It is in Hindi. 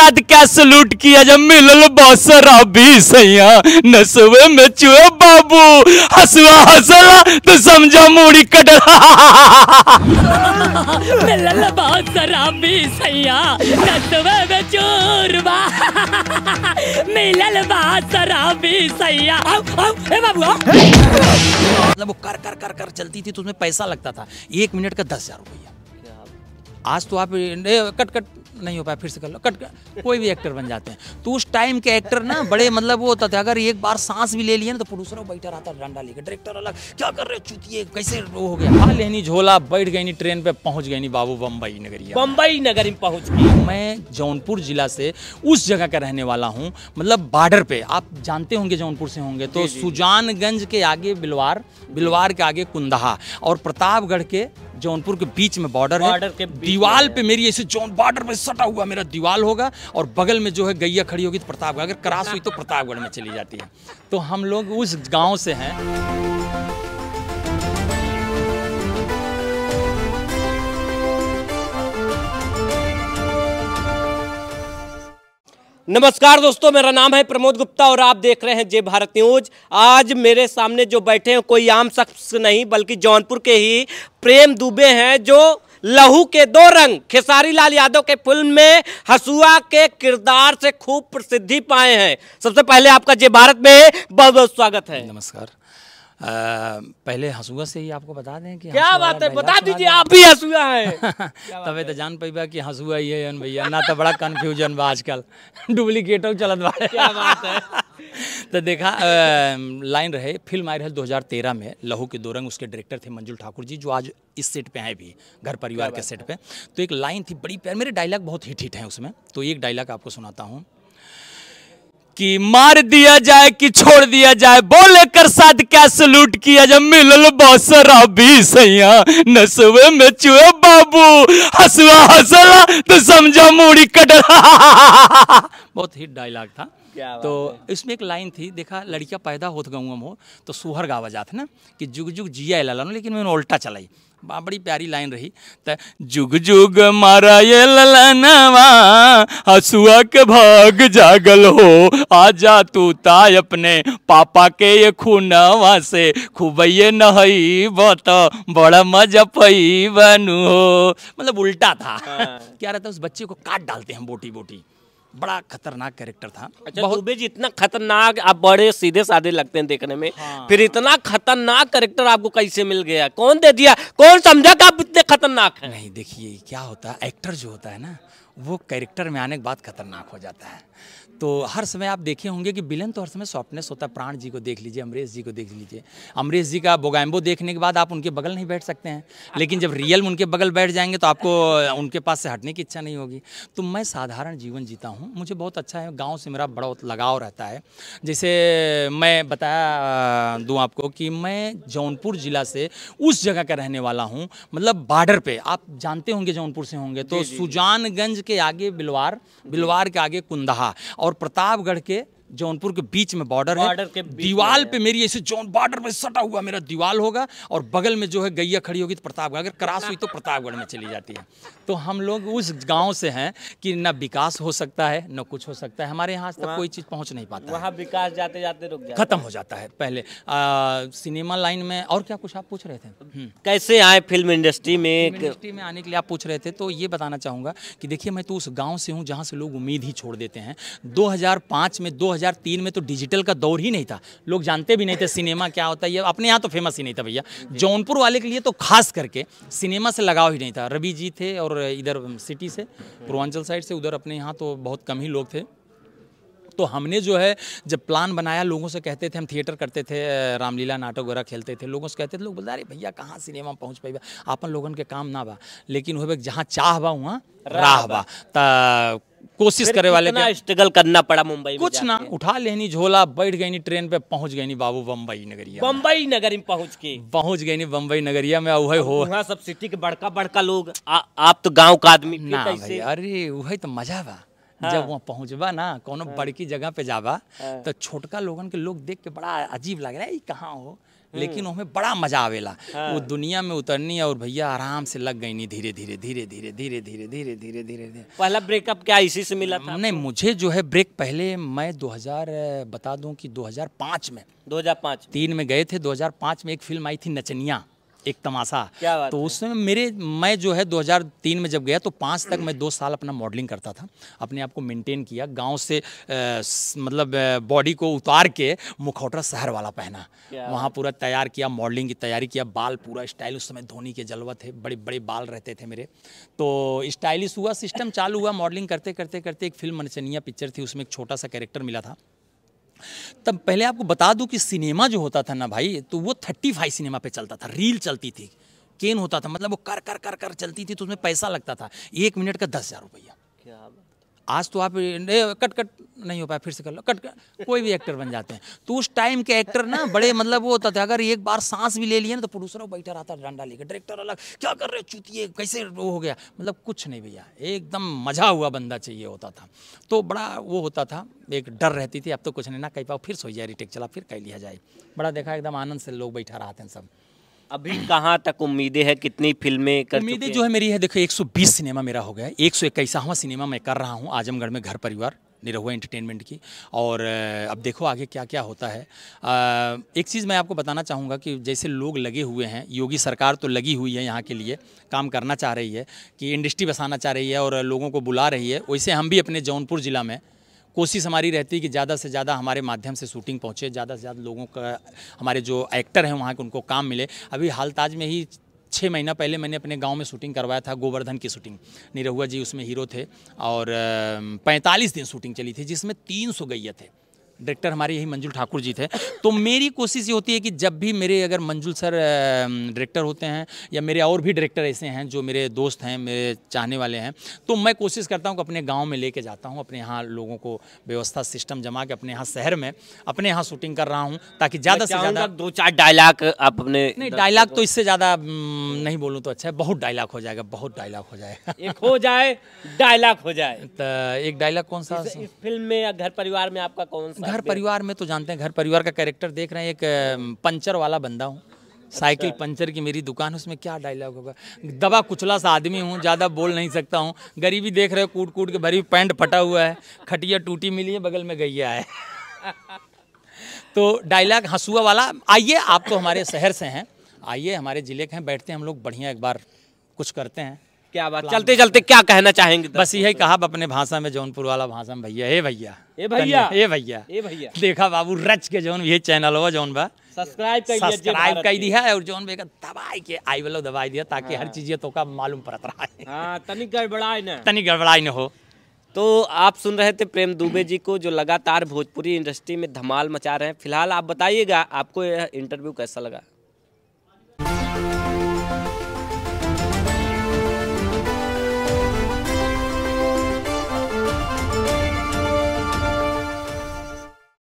साथ क्या सलूट किया जब मिलल बॉस रबी सैया नसवे में चुए बाबू हसुआ हसला तो समझा मुड़ी कटला मिलल बॉस रबी सैया नसवे में मिलल बॉस रबी सैया ए बाबू मतलब वो कर कर कर कर चलती थी तो उसमें पैसा लगता था एक मिनट का दस हजार रुपया आज तो आप कट कट नहीं हो पाया फिर से कर लो कट कोई भी एक्टर बन जाते हैं तो उस टाइम के एक्टर ना बड़े मतलब वो होता था अगर एक बार सांस भी ले लिए ना तो प्रोड्यूसर बैठा था डंडा लेकर डायरेक्टर अलग क्या कर रहे चुतिए कैसे रो हो गया हाँ लेनी झोला बैठ गई नहीं ट्रेन पे पहुंच गई नहीं बाबू बम्बई नगरी बम्बई नगरी में पहुंच गई मैं जौनपुर जिला से उस जगह का रहने वाला हूँ मतलब बॉर्डर पे आप जानते होंगे जौनपुर से होंगे तो सुजानगंज के आगे बिलवार बिलवार के आगे कुंदहा और प्रतापगढ़ के जौनपुर के बीच में बॉर्डर है दीवाल पे मेरी ऐसे जौन बॉर्डर पे सटा हुआ मेरा दीवाल होगा और बगल में जो है गैया खड़ी होगी तो प्रतापगढ़ अगर क्रास हुई तो प्रतापगढ़ में चली जाती है तो हम लोग उस गाँव से हैं नमस्कार दोस्तों मेरा नाम है प्रमोद गुप्ता और आप देख रहे हैं जय भारत न्यूज आज मेरे सामने जो बैठे हैं कोई आम शख्स नहीं बल्कि जौनपुर के ही प्रेम दुबे हैं जो लहू के दो रंग खेसारी लाल यादव के फिल्म में हसुआ के किरदार से खूब प्रसिद्धि पाए हैं सबसे पहले आपका जय भारत में बहुत बहुत स्वागत है नमस्कार पहले हंसुआ से ही आपको बता दें कि क्या बात है बता दीजिए आप भी हंसुआ है तब तो जान पैबा कि हसुआ ही है भैया ना तो बड़ा कन्फ्यूजन बा आजकल डुप्लीकेट चलत बात है तो देखा लाइन रहे फिल्म आई रहे 2013 में लहू के दो रंग उसके डायरेक्टर थे मंजुल ठाकुर जी जो आज इस सेट पे हैं भी घर परिवार के सेट पे तो एक लाइन थी बड़ी प्यार मेरे डायलॉग बहुत हिट हिट हैं उसमें तो एक डायलॉग आपको सुनाता हूँ कि मार दिया जाए कि छोड़ दिया जाए बोले कर साथ क्या सलूट किया जब मिलल बस भी सैया नसवे में चुए बाबू हसुआ हसला तो समझा मूड़ी कटला बहुत ही डायलॉग था तो इसमें एक लाइन थी देखा लड़कियाँ पैदा होत गऊँ हो तो सुहर गावा जात ना कि जुग जुग जिया ला लानो लेकिन मैंने उल्टा चलाई बड़ी प्यारी लाइन रही तो जुग जुग मारा ये ललनवा हसुआ के भाग जागल हो आजा तू ताय अपने पापा के ये खूनवा से खूबैये नहई बत बड़ा मजा पई बनू हो मतलब उल्टा था हाँ। क्या रहता है उस बच्चे को काट डालते हैं बोटी बोटी बड़ा खतरनाक कैरेक्टर था अच्छा बहुत जी इतना खतरनाक आप बड़े सीधे साधे लगते हैं देखने में हाँ। फिर इतना खतरनाक कैरेक्टर आपको कैसे मिल गया कौन दे दिया कौन समझा कि आप इतने खतरनाक हैं नहीं देखिए क्या होता है एक्टर जो होता है ना वो कैरेक्टर में आने के बाद खतरनाक हो जाता है तो हर समय आप देखे होंगे कि बिलन तो हर समय सॉफ्टनेस होता है प्राण जी को देख लीजिए अमरीश जी को देख लीजिए अमरीश जी का बोगैम्बो देखने के बाद आप उनके बगल नहीं बैठ सकते हैं लेकिन जब रियल उनके बगल बैठ जाएंगे तो आपको उनके पास से हटने की इच्छा नहीं होगी तो मैं साधारण जीवन जीता हूँ मुझे बहुत अच्छा है गाँव से मेरा बड़ा लगाव रहता है जैसे मैं बताया दूँ आपको कि मैं जौनपुर ज़िला से उस जगह का रहने वाला हूँ मतलब बार्डर पर आप जानते होंगे जौनपुर से होंगे तो सुजानगंज के आगे बिलवार बिलवार के आगे कुंदहा और और प्रतापगढ़ के जौनपुर के बीच में बॉर्डर है दीवाल पे मेरी ऐसे जौन बॉर्डर में सटा हुआ मेरा दीवाल होगा और बगल में जो है गैया खड़ी होगी तो प्रतापगढ़ अगर क्रास हुई तो प्रतापगढ़ में चली जाती है तो हम लोग उस गांव से हैं कि ना विकास हो सकता है न कुछ हो सकता है हमारे यहाँ तक कोई चीज़ पहुँच नहीं पाता वहाँ विकास जाते जाते रुक जाते खत्म हो जाता है पहले सिनेमा लाइन में और क्या कुछ आप पूछ रहे थे हम्म। कैसे आए फिल्म इंडस्ट्री में इंडस्ट्री में आने के लिए आप पूछ रहे थे तो ये बताना चाहूँगा कि देखिए मैं तो उस गाँव से हूँ जहाँ से लोग उम्मीद ही छोड़ देते हैं दो में दो 2003 में तो डिजिटल का दौर ही नहीं था लोग जानते भी नहीं थे सिनेमा क्या होता है ये अपने यहाँ तो फेमस ही नहीं था भैया जौनपुर वाले के लिए तो खास करके सिनेमा से लगाव ही नहीं था रवि जी थे और इधर सिटी से पूर्वांचल साइड से उधर अपने यहाँ तो बहुत कम ही लोग थे तो हमने जो है जब प्लान बनाया लोगों से कहते थे हम थिएटर करते थे रामलीला नाटक वगैरह खेलते थे लोगों से कहते थे लोग बोलते अरे भैया कहाँ सिनेमा पहुँच पाई अपन लोगों के काम ना बा लेकिन वह जहाँ चाह बा वहाँ राह बा कोशिश करे वाले क्या स्ट्रगल करना पड़ा मुंबई कुछ ना उठा लेनी झोला बैठ गई ट्रेन पे पहुंच गई बाबू बम्बई नगरिया बम्बई नगर में पहुंच के पहुंच गई बम्बई नगरिया में वही हो सब सिटी के बड़का बड़का लोग आ, आप तो गांव का आदमी ना अरे वही तो मजा बा हाँ। जब वहाँ पहुँचबा ना कोनो हाँ। बड़की जगह पे जाबा हाँ। तो छोटका लोगन के लोग देख के बड़ा अजीब लग रहा है कहाँ हो लेकिन हमें बड़ा मजा आवेला हाँ। वो दुनिया में उतरनी और भैया आराम से लग गई नहीं धीरे धीरे धीरे धीरे धीरे धीरे धीरे धीरे धीरे धीरे पहला ब्रेकअप क्या इसी से मिला था नहीं मुझे जो है ब्रेक पहले मैं 2000 बता दूं कि 2005 में 2005 तीन में गए थे 2005 में एक फिल्म आई थी नचनिया एक तमाशा तो उस समय मेरे मैं जो है 2003 में जब गया तो पाँच तक मैं दो साल अपना मॉडलिंग करता था अपने आप को मेंटेन किया गांव से आ, मतलब बॉडी को उतार के मुखौटा शहर वाला पहना वहाँ पूरा तैयार किया मॉडलिंग की तैयारी किया बाल पूरा स्टाइल उस समय धोनी के जलवा थे बड़े बड़े बाल रहते थे मेरे तो स्टाइलिश हुआ सिस्टम चालू हुआ मॉडलिंग करते करते करते एक फिल्म मनचनिया पिक्चर थी उसमें एक छोटा सा कैरेक्टर मिला था तब पहले आपको बता दूं कि सिनेमा जो होता था ना भाई तो वो थर्टी फाइव सिनेमा पे चलता था रील चलती थी केन होता था मतलब वो कर कर कर कर चलती थी तो उसमें पैसा लगता था एक मिनट का दस हज़ार रुपया आज तो आप कट कट नहीं हो पाया फिर से कर लो कट कर कोई भी एक्टर बन जाते हैं तो उस टाइम के एक्टर ना बड़े मतलब वो होता था अगर एक बार सांस भी ले लिए ना तो प्रोड्यूसर बैठा रहता डंडा लेकर डायरेक्टर अलग क्या कर रहे हो चुतिए कैसे वो हो गया मतलब कुछ नहीं भैया एकदम मज़ा हुआ बंदा चाहिए होता था तो बड़ा वो होता था एक डर रहती थी अब तो कुछ नहीं ना कहीं पाओ फिर सो जाए रिटेक चला फिर कह लिया जाए बड़ा देखा एकदम आनंद से लोग बैठा रहते हैं सब अभी कहाँ तक उम्मीदें हैं कितनी फिल्में कर उम्मीदें जो है मेरी है देखो 120 सिनेमा मेरा हो गया है एक सौ इक्कीसवा सिनेमा मैं कर रहा हूँ आजमगढ़ में घर परिवार निरहुआ एंटरटेनमेंट की और अब देखो आगे क्या क्या होता है एक चीज़ मैं आपको बताना चाहूँगा कि जैसे लोग लगे हुए हैं योगी सरकार तो लगी हुई है यहाँ के लिए काम करना चाह रही है कि इंडस्ट्री बसाना चाह रही है और लोगों को बुला रही है वैसे हम भी अपने जौनपुर ज़िला में कोशिश हमारी रहती है कि ज़्यादा से ज़्यादा हमारे माध्यम से शूटिंग पहुँचे ज़्यादा से ज़्यादा लोगों का हमारे जो एक्टर हैं वहाँ के उनको काम मिले अभी हाल ताज में ही छः महीना पहले मैंने अपने गांव में शूटिंग करवाया था गोवर्धन की शूटिंग निरहुआ जी उसमें हीरो थे और 45 दिन शूटिंग चली थी जिसमें 300 गैया थे डायरेक्टर हमारे यही मंजुल ठाकुर जी थे तो मेरी कोशिश ये होती है कि जब भी मेरे अगर मंजुल सर डायरेक्टर होते हैं या मेरे और भी डायरेक्टर ऐसे हैं जो मेरे दोस्त हैं मेरे चाहने वाले हैं तो मैं कोशिश करता हूँ कि अपने गाँव में लेके जाता हूँ अपने यहाँ लोगों को व्यवस्था सिस्टम जमा के अपने यहाँ शहर में अपने यहाँ शूटिंग कर रहा हूँ ताकि ज़्यादा से ज़्यादा दो चार डायलाग आप अपने नहीं डायलाग तो इससे ज़्यादा नहीं बोलूँ तो अच्छा है बहुत डायलाग हो जाएगा बहुत डायलाग हो जाएगा हो जाए डायलाग हो जाए तो एक डायलाग कौन सा इस, इस फिल्म में या घर परिवार में आपका कौन सा घर परिवार में तो जानते हैं घर परिवार का कैरेक्टर देख रहे हैं एक पंचर वाला बंदा हूँ साइकिल अच्छा। पंचर की मेरी दुकान है उसमें क्या डायलॉग होगा दबा कुचला सा आदमी हूँ ज़्यादा बोल नहीं सकता हूँ गरीबी देख रहे हो कूट कूट के भरी पैंट फटा हुआ है खटिया टूटी मिली है बगल में गैया है तो डायलॉग हंसुआ वाला आइए आप तो हमारे शहर से हैं आइए हमारे ज़िले के हैं बैठते हैं हम लोग बढ़िया एक बार कुछ करते हैं क्या बात चलते चलते क्या कहना चाहेंगे बस यही कहा अपने भाषा में जौनपुर वाला भाषा में भैया हे भैया ए भैया ए भैया ए भैया देखा बाबू रच के जौन ये चैनल हो जौन बा सब्सक्राइब कर सब्सक्राइब कर दिया और जौन बेकर दबाई के आई वालो दबाई दिया ताकि हर हाँ। चीज ये तो का मालूम पड़त रहा है हां तनी गड़बड़ाई ना तनी गड़बड़ाई ना हो तो आप सुन रहे थे प्रेम दुबे जी को जो लगातार भोजपुरी इंडस्ट्री में धमाल मचा रहे हैं फिलहाल आप बताइएगा आपको यह इंटरव्यू कैसा लगा